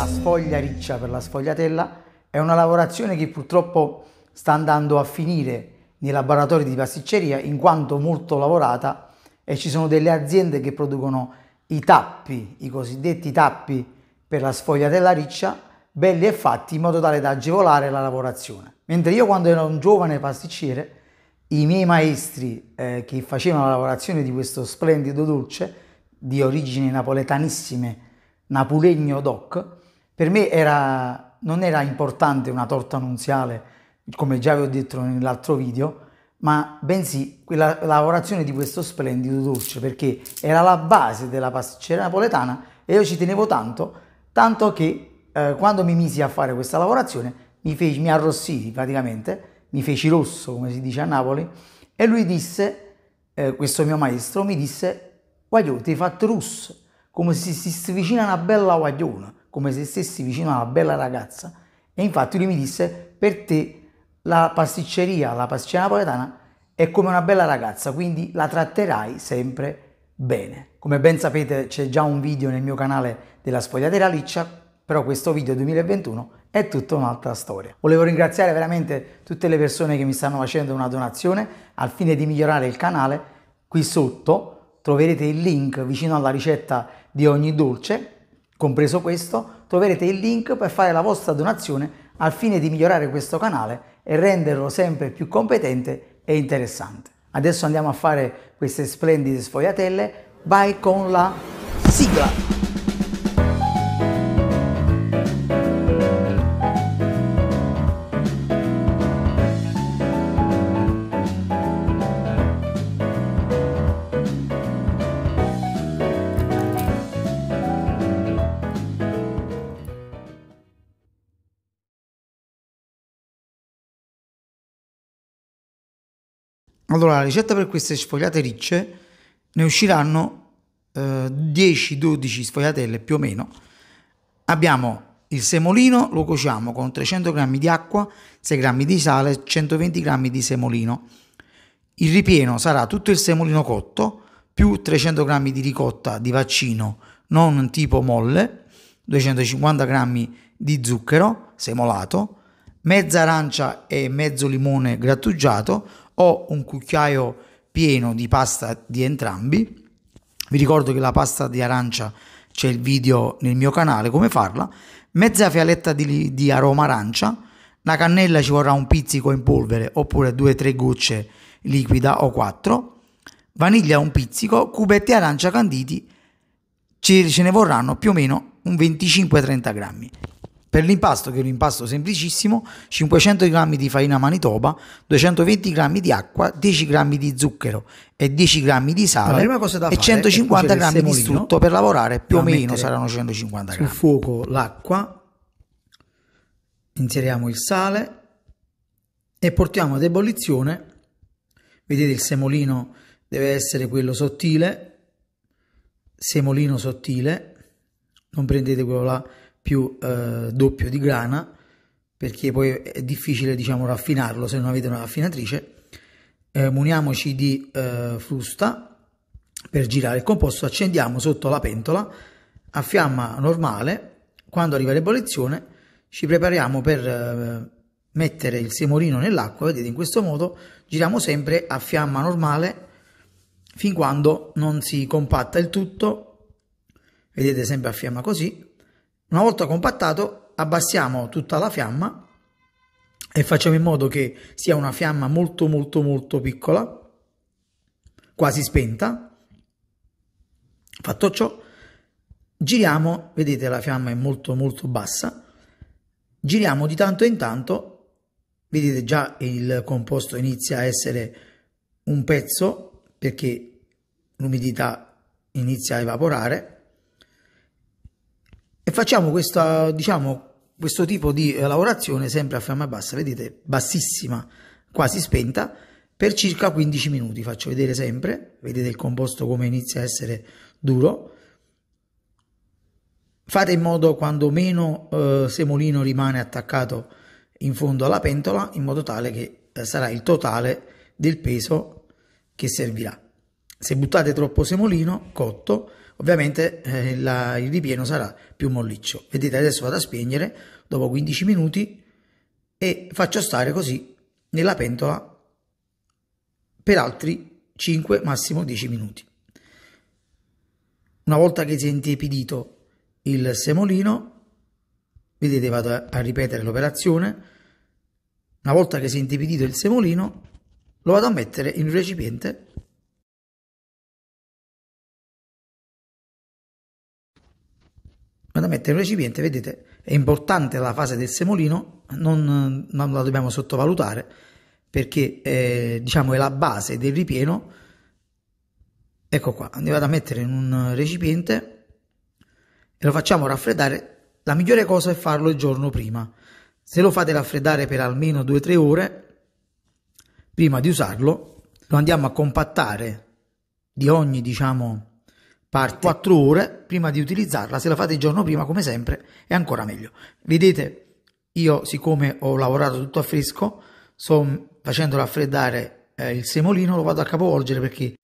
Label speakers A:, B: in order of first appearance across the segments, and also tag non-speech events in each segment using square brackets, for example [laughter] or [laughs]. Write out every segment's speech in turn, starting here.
A: la sfoglia riccia per la sfogliatella è una lavorazione che purtroppo sta andando a finire nei laboratori di pasticceria in quanto molto lavorata e ci sono delle aziende che producono i tappi, i cosiddetti tappi per la sfogliatella riccia, belli e fatti in modo tale da agevolare la lavorazione. Mentre io quando ero un giovane pasticciere, i miei maestri eh, che facevano la lavorazione di questo splendido dolce di origini napoletanissime, Napulegno DOC, per me era, non era importante una torta annunziale, come già vi ho detto nell'altro video, ma bensì la lavorazione di questo splendido dolce, perché era la base della pasticceria napoletana e io ci tenevo tanto, tanto che eh, quando mi misi a fare questa lavorazione mi, feci, mi arrossii praticamente, mi feci rosso, come si dice a Napoli, e lui disse, eh, questo mio maestro, mi disse, guaglione, ti hai fatto russo, come se si, si avvicina una bella guaglione come se stessi vicino a una bella ragazza. E infatti lui mi disse, per te la pasticceria, la pasticceria napoletana è come una bella ragazza, quindi la tratterai sempre bene. Come ben sapete c'è già un video nel mio canale della sfogliatera liccia, però questo video 2021 è tutta un'altra storia. Volevo ringraziare veramente tutte le persone che mi stanno facendo una donazione al fine di migliorare il canale. Qui sotto troverete il link vicino alla ricetta di ogni dolce Compreso questo, troverete il link per fare la vostra donazione al fine di migliorare questo canale e renderlo sempre più competente e interessante. Adesso andiamo a fare queste splendide sfogliatelle, vai con la sigla! Allora, la ricetta per queste sfogliate ricce ne usciranno eh, 10-12 sfogliatelle più o meno. Abbiamo il semolino, lo cuociamo con 300 g di acqua, 6 g di sale, 120 g di semolino. Il ripieno sarà tutto il semolino cotto più 300 g di ricotta di vaccino non tipo molle, 250 g di zucchero semolato, mezza arancia e mezzo limone grattugiato, o un cucchiaio pieno di pasta di entrambi. Vi ricordo che la pasta di arancia c'è il video nel mio canale come farla. Mezza fialetta di, di aroma arancia, una cannella ci vorrà un pizzico in polvere oppure due o tre gocce liquida o 4, vaniglia un pizzico, cubetti arancia canditi, ce, ce ne vorranno più o meno un 25-30 grammi. Per l'impasto, che è un impasto semplicissimo, 500 g di farina manitoba, 220 g di acqua, 10 g di zucchero e 10 g di sale e 150 g di strutto per lavorare, più o meno saranno 150 g. Sul fuoco l'acqua, inseriamo il sale e portiamo ad ebollizione. Vedete il semolino deve essere quello sottile, semolino sottile, non prendete quello là più eh, doppio di grana perché poi è difficile diciamo raffinarlo se non avete una raffinatrice eh, muniamoci di eh, frusta per girare il composto accendiamo sotto la pentola a fiamma normale quando arriva l'ebollizione ci prepariamo per eh, mettere il semolino nell'acqua vedete in questo modo giriamo sempre a fiamma normale fin quando non si compatta il tutto vedete sempre a fiamma così una volta compattato abbassiamo tutta la fiamma e facciamo in modo che sia una fiamma molto molto molto piccola, quasi spenta. Fatto ciò, giriamo, vedete la fiamma è molto molto bassa, giriamo di tanto in tanto, vedete già il composto inizia a essere un pezzo perché l'umidità inizia a evaporare e facciamo questa, diciamo, questo tipo di eh, lavorazione sempre a fiamma bassa, vedete, bassissima, quasi spenta, per circa 15 minuti, faccio vedere sempre, vedete il composto come inizia a essere duro, fate in modo quando meno eh, semolino rimane attaccato in fondo alla pentola, in modo tale che eh, sarà il totale del peso che servirà. Se buttate troppo semolino cotto, Ovviamente eh, la, il ripieno sarà più molliccio. Vedete adesso vado a spegnere dopo 15 minuti e faccio stare così nella pentola per altri 5 massimo 10 minuti. Una volta che si è intiepidito il semolino, vedete vado a, a ripetere l'operazione, una volta che si è intiepidito il semolino lo vado a mettere in un recipiente vado a mettere il recipiente, vedete è importante la fase del semolino, non, non la dobbiamo sottovalutare perché eh, diciamo è la base del ripieno. Ecco qua, andiamo a mettere in un recipiente e lo facciamo raffreddare. La migliore cosa è farlo il giorno prima. Se lo fate raffreddare per almeno 2-3 ore prima di usarlo, lo andiamo a compattare di ogni diciamo parte 4 ore prima di utilizzarla, se la fate il giorno prima come sempre è ancora meglio. Vedete, io siccome ho lavorato tutto a fresco, sto facendo raffreddare eh, il semolino, lo vado a capovolgere perché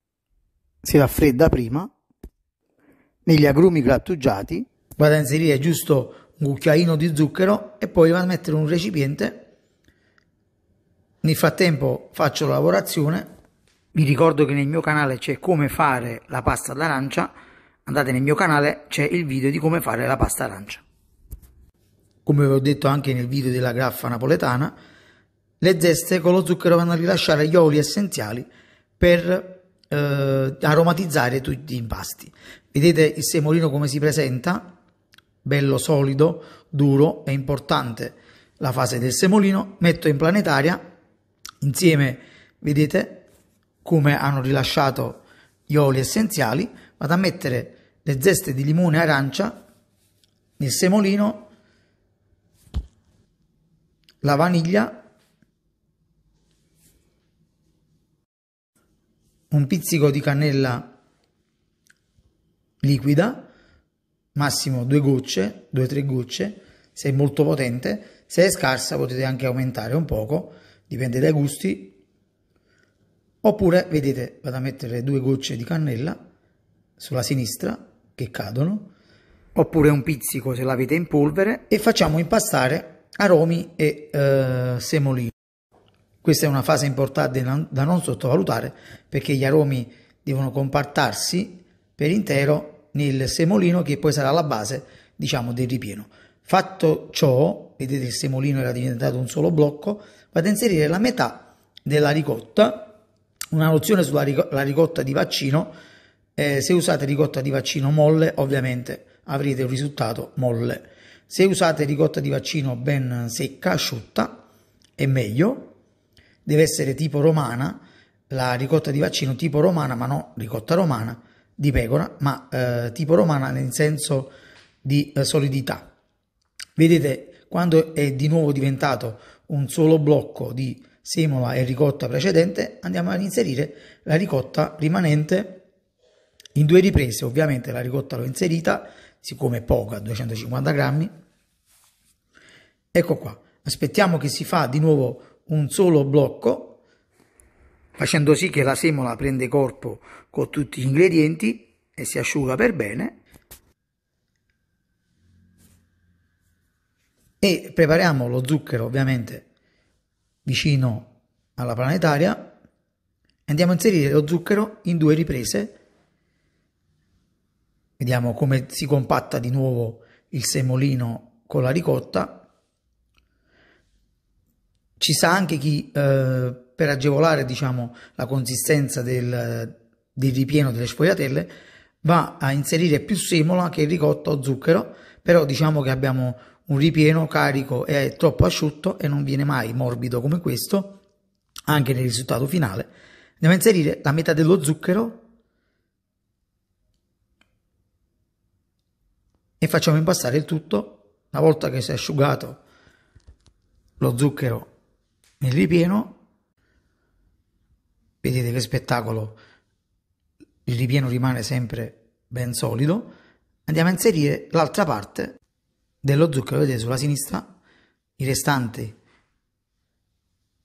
A: si raffredda prima. Negli agrumi grattugiati vado a inserire giusto un cucchiaino di zucchero e poi vado a mettere un recipiente. Nel frattempo faccio la lavorazione vi ricordo che nel mio canale c'è come fare la pasta all'arancia, andate nel mio canale, c'è il video di come fare la pasta arancia. Come vi ho detto anche nel video della graffa napoletana, le zeste con lo zucchero vanno a rilasciare gli oli essenziali per eh, aromatizzare tutti gli impasti. Vedete il semolino come si presenta? Bello solido, duro, è importante la fase del semolino. Metto in planetaria, insieme, vedete, come hanno rilasciato gli oli essenziali, vado a mettere le zeste di limone e arancia nel semolino, la vaniglia, un pizzico di cannella liquida, massimo due gocce, due o tre gocce, se è molto potente, se è scarsa potete anche aumentare un poco, dipende dai gusti, Oppure, vedete, vado a mettere due gocce di cannella sulla sinistra che cadono, oppure un pizzico se l'avete in polvere, e facciamo impastare aromi e eh, semolino. Questa è una fase importante da non sottovalutare perché gli aromi devono compattarsi per intero nel semolino che poi sarà la base, diciamo, del ripieno. Fatto ciò, vedete il semolino era diventato un solo blocco, vado a inserire la metà della ricotta una nozione sulla ricotta di vaccino, eh, se usate ricotta di vaccino molle ovviamente avrete un risultato molle. Se usate ricotta di vaccino ben secca, asciutta, è meglio, deve essere tipo romana, la ricotta di vaccino tipo romana, ma non ricotta romana di pecora, ma eh, tipo romana nel senso di eh, solidità. Vedete, quando è di nuovo diventato un solo blocco di semola e ricotta precedente andiamo ad inserire la ricotta rimanente in due riprese. Ovviamente la ricotta l'ho inserita, siccome è poca, 250 grammi. Ecco qua, aspettiamo che si fa di nuovo un solo blocco, facendo sì che la semola prende corpo con tutti gli ingredienti e si asciuga per bene. E prepariamo lo zucchero ovviamente vicino alla planetaria andiamo a inserire lo zucchero in due riprese vediamo come si compatta di nuovo il semolino con la ricotta ci sa anche chi eh, per agevolare diciamo la consistenza del, del ripieno delle sfogliatelle va a inserire più semola che ricotta o zucchero però diciamo che abbiamo un ripieno carico è troppo asciutto e non viene mai morbido come questo, anche nel risultato finale, Andiamo a inserire la metà dello zucchero e facciamo impastare il tutto. Una volta che si è asciugato lo zucchero nel ripieno, vedete che spettacolo, il ripieno rimane sempre ben solido, andiamo a inserire l'altra parte dello zucchero, vedete sulla sinistra, i restanti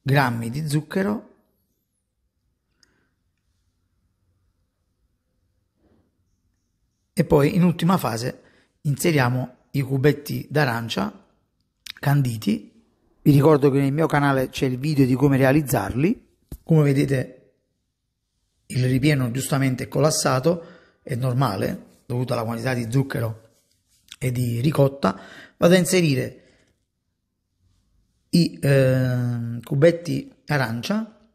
A: grammi di zucchero e poi in ultima fase inseriamo i cubetti d'arancia canditi. Vi ricordo che nel mio canale c'è il video di come realizzarli. Come vedete il ripieno giustamente è collassato, è normale, dovuto alla quantità di zucchero e di ricotta vado a inserire i eh, cubetti arancia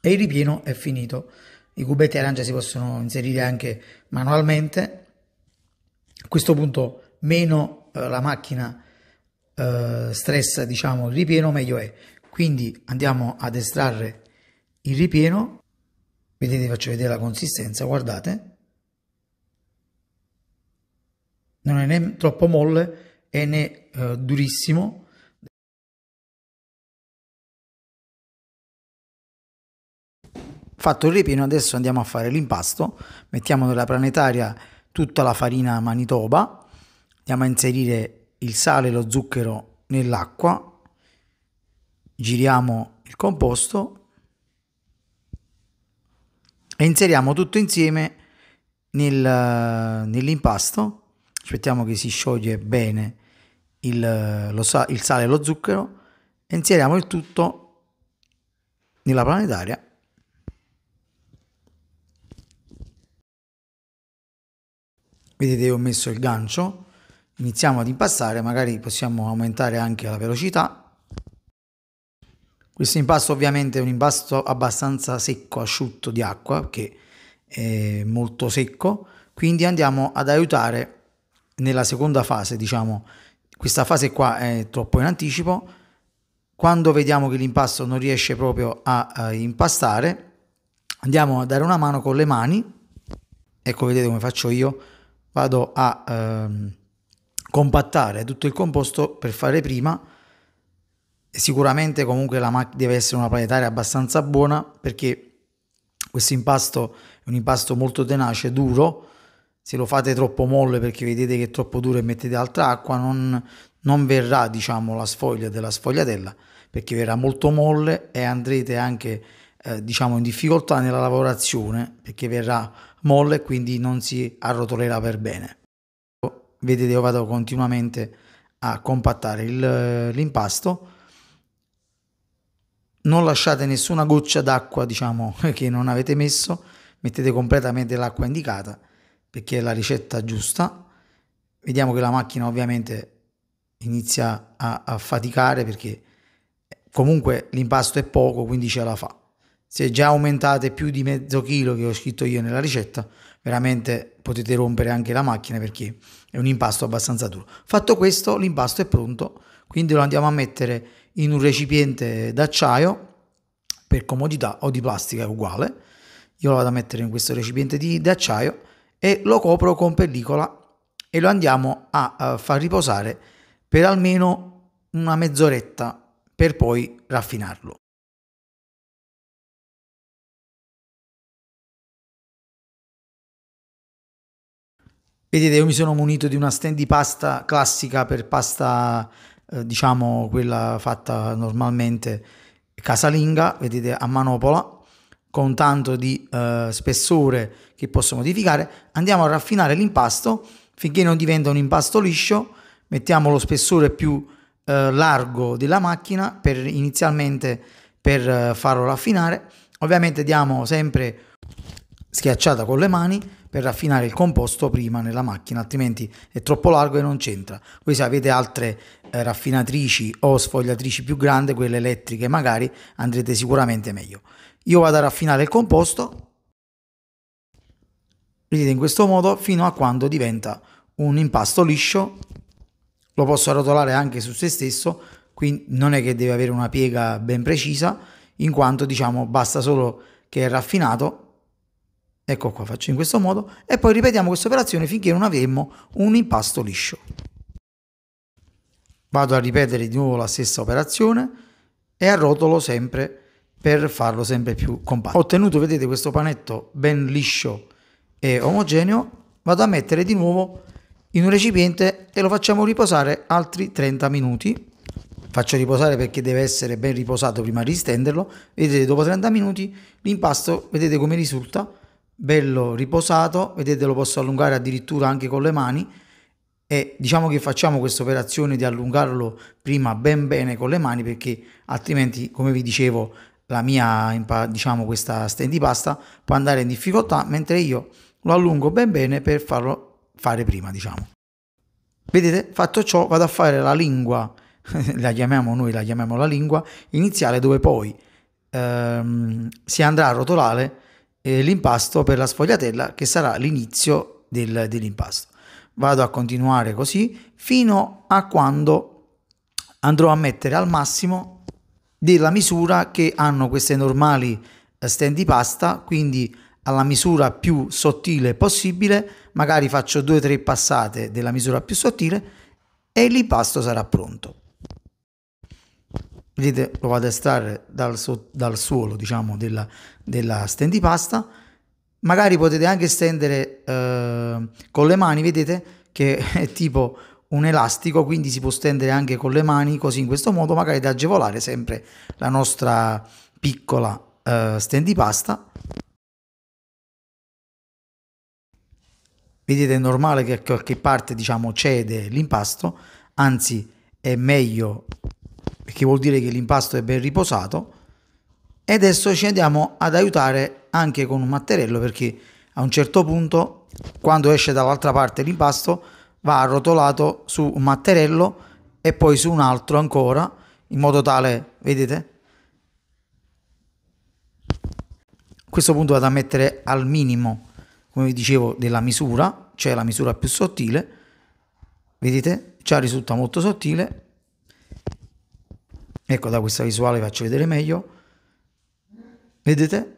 A: e il ripieno è finito. I cubetti arancia si possono inserire anche manualmente. A questo punto meno eh, la macchina eh, stressa diciamo il ripieno meglio è. Quindi andiamo ad estrarre il ripieno. Vedete, faccio vedere la consistenza, guardate. non è né troppo molle e né eh, durissimo. Fatto il ripieno, adesso andiamo a fare l'impasto. Mettiamo nella planetaria tutta la farina manitoba, andiamo a inserire il sale e lo zucchero nell'acqua, giriamo il composto e inseriamo tutto insieme nel, nell'impasto aspettiamo che si scioglie bene il, lo il sale e lo zucchero e inseriamo il tutto nella planetaria vedete ho messo il gancio iniziamo ad impastare magari possiamo aumentare anche la velocità questo impasto ovviamente è un impasto abbastanza secco asciutto di acqua che è molto secco quindi andiamo ad aiutare nella seconda fase, diciamo, questa fase qua è troppo in anticipo, quando vediamo che l'impasto non riesce proprio a, a eh, impastare, andiamo a dare una mano con le mani, ecco vedete come faccio io, vado a ehm, compattare tutto il composto per fare prima, sicuramente comunque la macchina deve essere una planetaria abbastanza buona perché questo impasto è un impasto molto tenace, duro, se lo fate troppo molle perché vedete che è troppo duro e mettete altra acqua, non, non verrà diciamo, la sfoglia della sfogliatella perché verrà molto molle e andrete anche eh, diciamo, in difficoltà nella lavorazione perché verrà molle e quindi non si arrotolerà per bene. Vedete io vado continuamente a compattare il, l'impasto non lasciate nessuna goccia d'acqua diciamo [laughs] che non avete messo mettete completamente l'acqua indicata perché è la ricetta giusta. Vediamo che la macchina ovviamente inizia a, a faticare perché comunque l'impasto è poco, quindi ce la fa. Se già aumentate più di mezzo chilo che ho scritto io nella ricetta, veramente potete rompere anche la macchina perché è un impasto abbastanza duro. Fatto questo, l'impasto è pronto, quindi lo andiamo a mettere in un recipiente d'acciaio per comodità o di plastica uguale. Io lo vado a mettere in questo recipiente di, d'acciaio e lo copro con pellicola e lo andiamo a far riposare per almeno una mezz'oretta per poi raffinarlo. Vedete, io mi sono munito di una stand di pasta classica per pasta, eh, diciamo, quella fatta normalmente casalinga, vedete, a manopola con tanto di eh, spessore che posso modificare, andiamo a raffinare l'impasto finché non diventa un impasto liscio, mettiamo lo spessore più eh, largo della macchina per inizialmente per eh, farlo raffinare, ovviamente diamo sempre schiacciata con le mani per raffinare il composto prima nella macchina, altrimenti è troppo largo e non c'entra. Voi se avete altre eh, raffinatrici o sfogliatrici più grandi, quelle elettriche magari, andrete sicuramente meglio io vado a raffinare il composto, vedete in questo modo, fino a quando diventa un impasto liscio, lo posso arrotolare anche su se stesso, quindi non è che deve avere una piega ben precisa, in quanto diciamo basta solo che è raffinato Ecco qua, faccio in questo modo e poi ripetiamo questa operazione finché non avremo un impasto liscio. Vado a ripetere di nuovo la stessa operazione e arrotolo sempre per farlo sempre più compatto. Ottenuto, vedete, questo panetto ben liscio e omogeneo, vado a mettere di nuovo in un recipiente e lo facciamo riposare altri 30 minuti. Faccio riposare perché deve essere ben riposato prima di stenderlo. Vedete, dopo 30 minuti l'impasto, vedete come risulta, bello riposato, vedete lo posso allungare addirittura anche con le mani e diciamo che facciamo questa operazione di allungarlo prima ben bene con le mani perché altrimenti, come vi dicevo, la mia diciamo questa stand di pasta può andare in difficoltà mentre io lo allungo ben bene per farlo fare prima diciamo vedete fatto ciò vado a fare la lingua [laughs] la chiamiamo noi la chiamiamo la lingua iniziale dove poi ehm, si andrà a rotolare eh, l'impasto per la sfogliatella che sarà l'inizio del, dell'impasto vado a continuare così fino a quando andrò a mettere al massimo della misura che hanno queste normali eh, stand di pasta, quindi alla misura più sottile possibile, magari faccio due o tre passate della misura più sottile e l'impasto sarà pronto. Vedete, lo vado a estrarre dal, so, dal suolo, diciamo, della, della stand di pasta. Magari potete anche stendere eh, con le mani, vedete, che è tipo un elastico, quindi si può stendere anche con le mani, così in questo modo magari da agevolare sempre la nostra piccola uh, stendipasta. Vedete è normale che a qualche parte diciamo cede l'impasto, anzi è meglio perché vuol dire che l'impasto è ben riposato e adesso ci andiamo ad aiutare anche con un matterello perché a un certo punto quando esce dall'altra parte l'impasto va arrotolato su un matterello e poi su un altro ancora, in modo tale, vedete? A questo punto vado a mettere al minimo, come vi dicevo, della misura, cioè la misura più sottile, vedete? Già risulta molto sottile. Ecco, da questa visuale vi faccio vedere meglio. Vedete?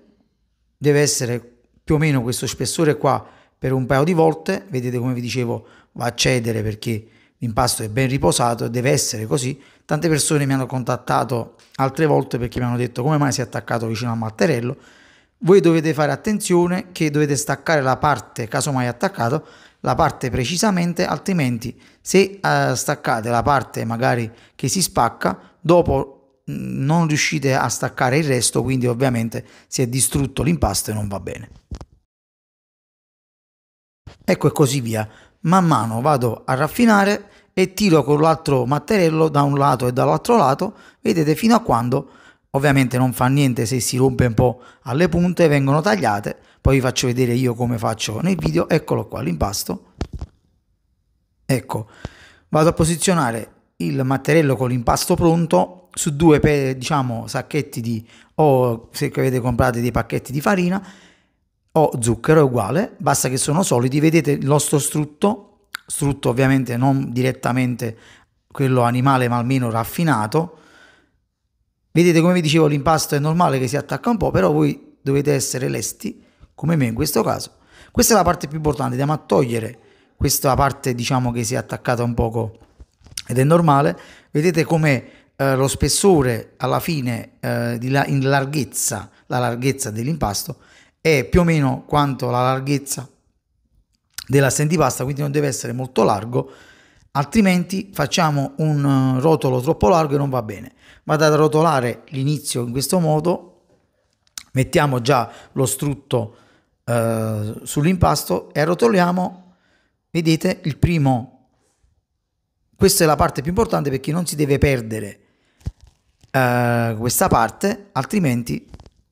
A: Deve essere più o meno questo spessore qua per un paio di volte, vedete come vi dicevo va a cedere perché l'impasto è ben riposato e deve essere così. Tante persone mi hanno contattato altre volte perché mi hanno detto come mai si è attaccato vicino al matterello. Voi dovete fare attenzione che dovete staccare la parte casomai attaccato, la parte precisamente, altrimenti se eh, staccate la parte magari che si spacca, dopo mm, non riuscite a staccare il resto, quindi ovviamente si è distrutto l'impasto e non va bene. Ecco e così via man mano vado a raffinare e tiro con l'altro matterello da un lato e dall'altro lato, vedete fino a quando ovviamente non fa niente se si rompe un po' alle punte, vengono tagliate, poi vi faccio vedere io come faccio nel video, eccolo qua l'impasto, ecco, vado a posizionare il matterello con l'impasto pronto su due diciamo, sacchetti di o se avete comprato dei pacchetti di farina o zucchero è uguale, basta che sono solidi, vedete il nostro strutto, strutto ovviamente non direttamente quello animale ma almeno raffinato, vedete come vi dicevo l'impasto è normale che si attacca un po', però voi dovete essere lesti come me in questo caso. Questa è la parte più importante, andiamo a togliere questa parte diciamo che si è attaccata un poco ed è normale, vedete come eh, lo spessore alla fine eh, la, in larghezza, la larghezza dell'impasto è più o meno quanto la larghezza della sentipasta, quindi non deve essere molto largo, altrimenti facciamo un eh, rotolo troppo largo e non va bene. Vado ad rotolare l'inizio in questo modo, mettiamo già lo strutto eh, sull'impasto e arrotoliamo, vedete, il primo, questa è la parte più importante perché non si deve perdere eh, questa parte, altrimenti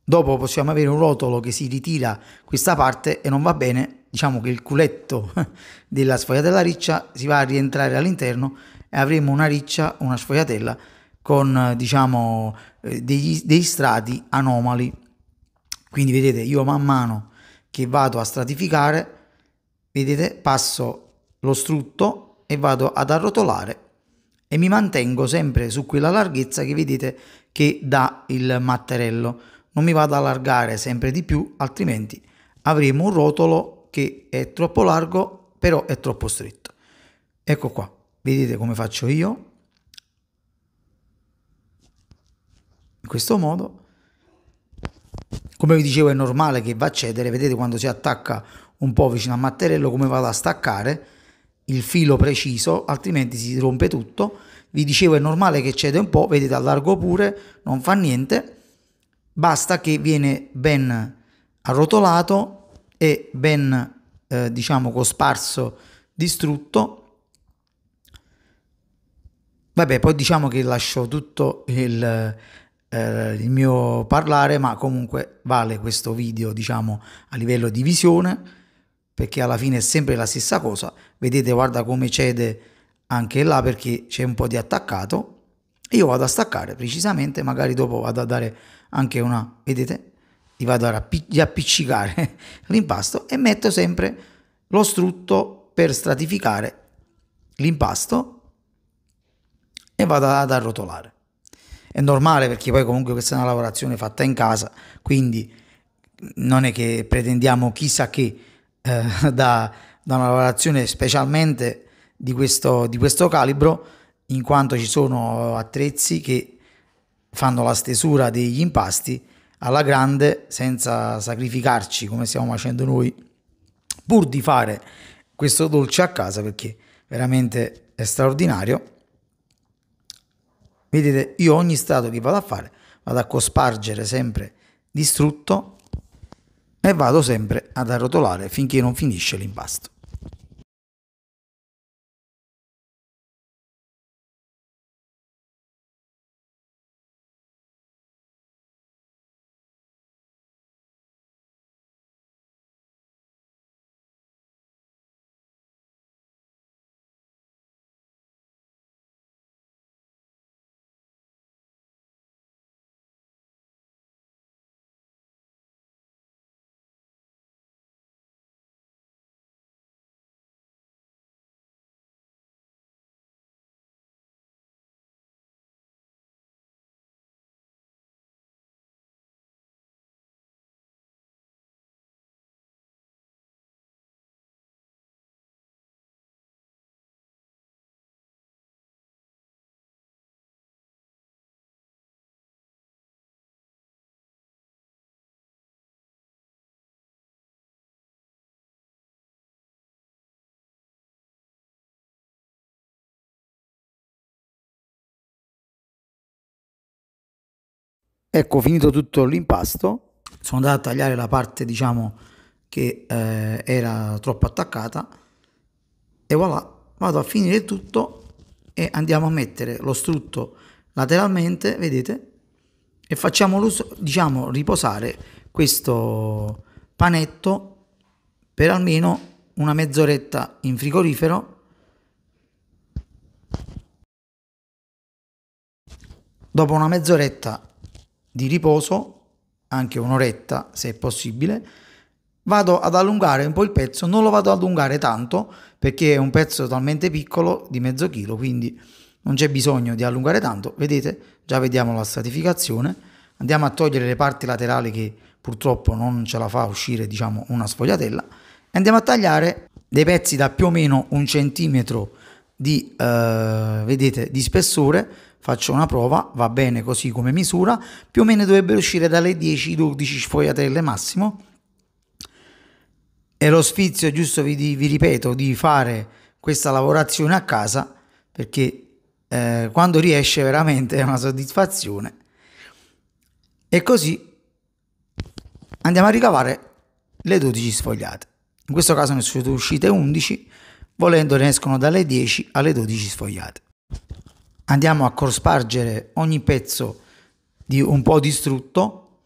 A: dopo possiamo avere un rotolo che si ritira questa parte e non va bene, diciamo che il culetto [laughs] della sfogliatella riccia si va a rientrare all'interno e avremo una riccia, una sfogliatella con diciamo eh, degli, dei strati anomali. Quindi vedete, io man mano che vado a stratificare, vedete, passo lo strutto e vado ad arrotolare e mi mantengo sempre su quella larghezza che vedete che dà il matterello non mi vado ad allargare sempre di più, altrimenti avremo un rotolo che è troppo largo, però è troppo stretto. Ecco qua, vedete come faccio io? In questo modo, come vi dicevo è normale che va a cedere, vedete quando si attacca un po' vicino al matterello come vado a staccare il filo preciso, altrimenti si rompe tutto. Vi dicevo è normale che cede un po', vedete allargo pure, non fa niente basta che viene ben arrotolato e ben eh, diciamo cosparso, distrutto. Vabbè, poi diciamo che lascio tutto il, eh, il mio parlare, ma comunque vale questo video, diciamo, a livello di visione, perché alla fine è sempre la stessa cosa. Vedete, guarda come cede anche là perché c'è un po' di attaccato io vado a staccare precisamente, magari dopo vado a dare anche una, vedete, gli vado a appic- appiccicare [laughs] l'impasto e metto sempre lo strutto per stratificare l'impasto e vado ad arrotolare. È normale perché poi comunque questa è una lavorazione fatta in casa, quindi non è che pretendiamo chissà che eh, [laughs] da, da, una lavorazione specialmente di questo, di questo calibro in quanto ci sono attrezzi che fanno la stesura degli impasti alla grande senza sacrificarci come stiamo facendo noi pur di fare questo dolce a casa perché veramente è straordinario vedete io ogni strato che vado a fare vado a cospargere sempre distrutto e vado sempre ad arrotolare finché non finisce l'impasto Ecco, finito tutto l'impasto, sono andato a tagliare la parte, diciamo, che eh, era troppo attaccata e voilà, vado a finire tutto e andiamo a mettere lo strutto lateralmente, vedete? E facciamo diciamo, riposare questo panetto per almeno una mezz'oretta in frigorifero dopo una mezz'oretta di riposo, anche un'oretta se è possibile, vado ad allungare un po' il pezzo, non lo vado ad allungare tanto perché è un pezzo talmente piccolo di mezzo chilo, quindi non c'è bisogno di allungare tanto, vedete, già vediamo la stratificazione, andiamo a togliere le parti laterali che purtroppo non ce la fa uscire diciamo una sfogliatella e andiamo a tagliare dei pezzi da più o meno un centimetro di, eh, vedete, di spessore faccio una prova, va bene così come misura, più o meno dovrebbero uscire dalle 10-12 sfogliatelle massimo. E lo sfizio, giusto vi, vi, ripeto, di fare questa lavorazione a casa, perché eh, quando riesce veramente è una soddisfazione. E così andiamo a ricavare le 12 sfogliate. In questo caso ne sono uscite 11, volendo ne escono dalle 10 alle 12 sfogliate andiamo a cospargere ogni pezzo di un po' distrutto,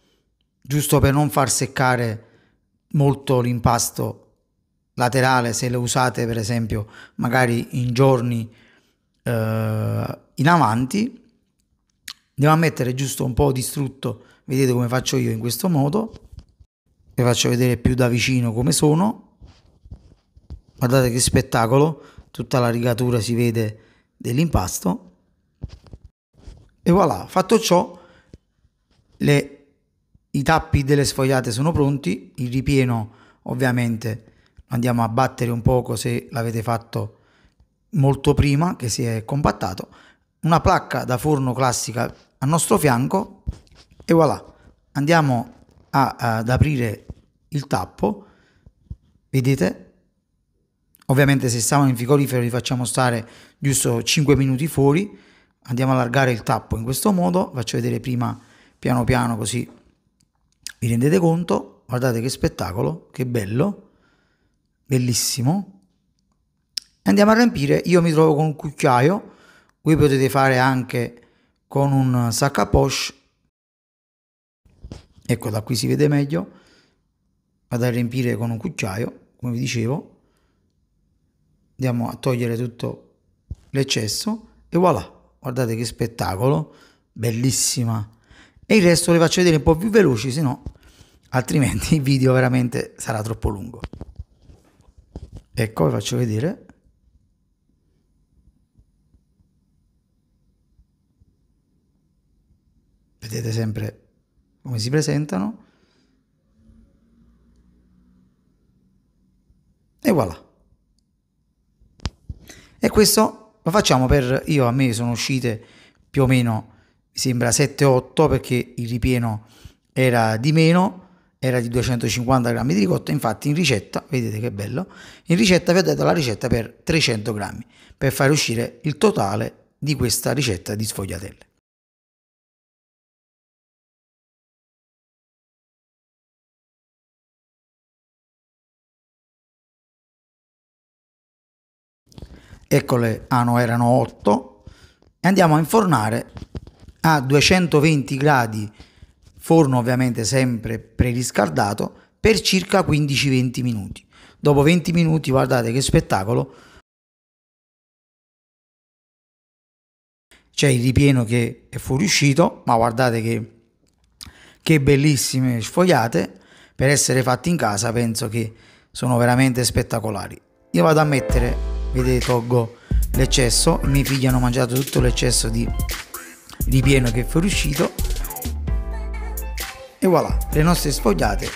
A: giusto per non far seccare molto l'impasto laterale se lo usate per esempio magari in giorni eh, in avanti. Andiamo a mettere giusto un po' distrutto, vedete come faccio io in questo modo, vi faccio vedere più da vicino come sono. Guardate che spettacolo, tutta la rigatura si vede dell'impasto e voilà, fatto ciò, le, i tappi delle sfogliate sono pronti, il ripieno ovviamente lo andiamo a battere un poco se l'avete fatto molto prima che si è compattato, una placca da forno classica al nostro fianco e voilà, andiamo a, ad aprire il tappo, vedete? Ovviamente se stiamo in frigorifero li facciamo stare giusto 5 minuti fuori, andiamo a allargare il tappo in questo modo faccio vedere prima piano piano così vi rendete conto guardate che spettacolo che bello bellissimo andiamo a riempire io mi trovo con un cucchiaio voi potete fare anche con un sac à poche ecco da qui si vede meglio vado a riempire con un cucchiaio come vi dicevo andiamo a togliere tutto l'eccesso e voilà guardate che spettacolo, bellissima. E il resto le faccio vedere un po' più veloci, sennò altrimenti il video veramente sarà troppo lungo. Ecco, vi faccio vedere. Vedete sempre come si presentano. E voilà. E questo lo facciamo per, io a me sono uscite più o meno, mi sembra 7-8 perché il ripieno era di meno, era di 250 grammi di ricotta, infatti in ricetta, vedete che bello, in ricetta vi ho dato la ricetta per 300 grammi, per far uscire il totale di questa ricetta di sfogliatelle. eccole, ah no, erano 8, e andiamo a infornare a 220 gradi, forno ovviamente sempre preriscaldato, per circa 15-20 minuti. Dopo 20 minuti guardate che spettacolo, c'è il ripieno che è fuoriuscito, ma guardate che, che bellissime sfogliate, per essere fatti in casa penso che sono veramente spettacolari. Io vado a mettere vedete tolgo l'eccesso, i miei figli hanno mangiato tutto l'eccesso di, di pieno che è fuoriuscito e voilà, le nostre sfogliate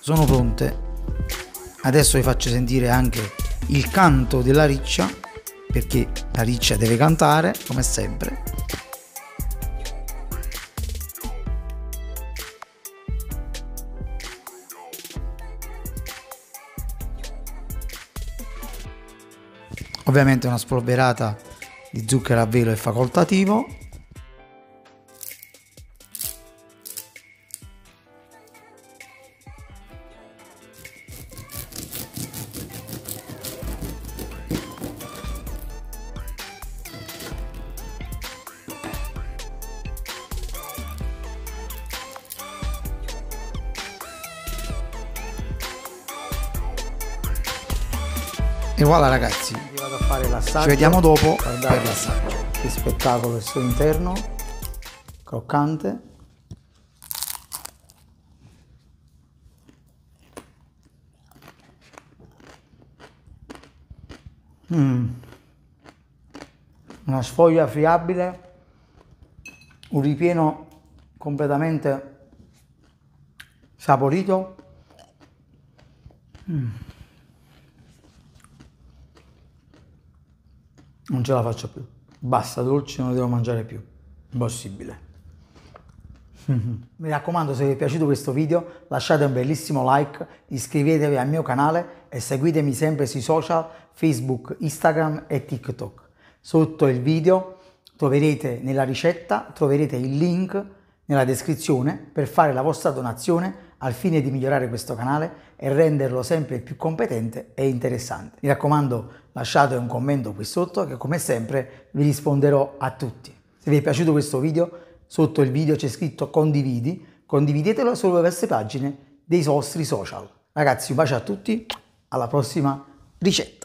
A: sono pronte. Adesso vi faccio sentire anche il canto della riccia perché la riccia deve cantare come sempre Ovviamente una spolverata di zucchero a velo è facoltativo. E voilà ragazzi, fare l'assaggio. Ci vediamo dopo per l'assaggio. Che spettacolo il suo interno, croccante. Mm. Una sfoglia friabile, un ripieno completamente saporito. Mm. non ce la faccio più. Basta dolci, non devo mangiare più. Impossibile. [laughs] Mi raccomando, se vi è piaciuto questo video, lasciate un bellissimo like, iscrivetevi al mio canale e seguitemi sempre sui social Facebook, Instagram e TikTok. Sotto il video troverete nella ricetta, troverete il link nella descrizione per fare la vostra donazione al fine di migliorare questo canale e renderlo sempre più competente e interessante. Mi raccomando, lasciate un commento qui sotto che come sempre vi risponderò a tutti. Se vi è piaciuto questo video, sotto il video c'è scritto condividi, condividetelo sulle vostre pagine dei vostri social. Ragazzi un bacio a tutti, alla prossima ricetta!